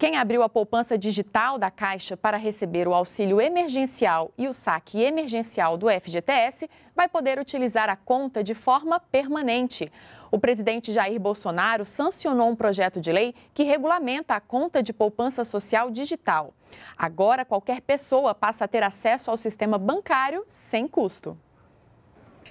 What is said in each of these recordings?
Quem abriu a poupança digital da Caixa para receber o auxílio emergencial e o saque emergencial do FGTS vai poder utilizar a conta de forma permanente. O presidente Jair Bolsonaro sancionou um projeto de lei que regulamenta a conta de poupança social digital. Agora, qualquer pessoa passa a ter acesso ao sistema bancário sem custo.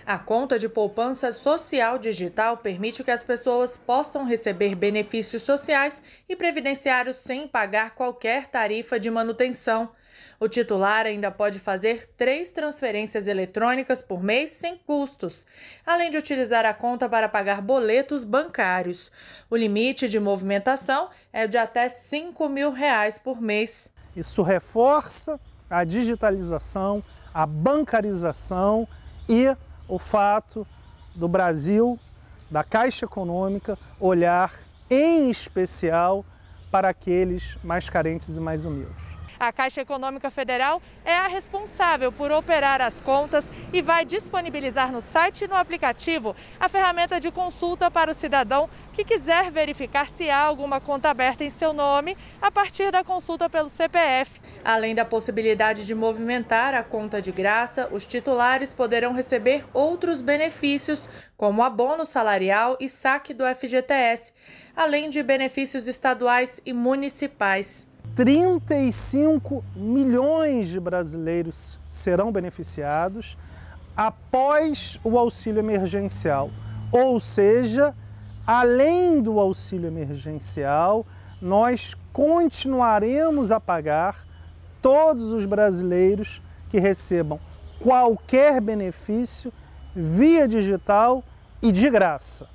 A conta de poupança social digital permite que as pessoas possam receber benefícios sociais e previdenciários sem pagar qualquer tarifa de manutenção. O titular ainda pode fazer três transferências eletrônicas por mês sem custos, além de utilizar a conta para pagar boletos bancários. O limite de movimentação é de até 5 mil reais por mês. Isso reforça a digitalização, a bancarização e o fato do Brasil, da Caixa Econômica, olhar em especial para aqueles mais carentes e mais humildes. A Caixa Econômica Federal é a responsável por operar as contas e vai disponibilizar no site e no aplicativo a ferramenta de consulta para o cidadão que quiser verificar se há alguma conta aberta em seu nome a partir da consulta pelo CPF. Além da possibilidade de movimentar a conta de graça, os titulares poderão receber outros benefícios, como abono salarial e saque do FGTS, além de benefícios estaduais e municipais. 35 milhões de brasileiros serão beneficiados após o auxílio emergencial. Ou seja, além do auxílio emergencial, nós continuaremos a pagar todos os brasileiros que recebam qualquer benefício via digital e de graça.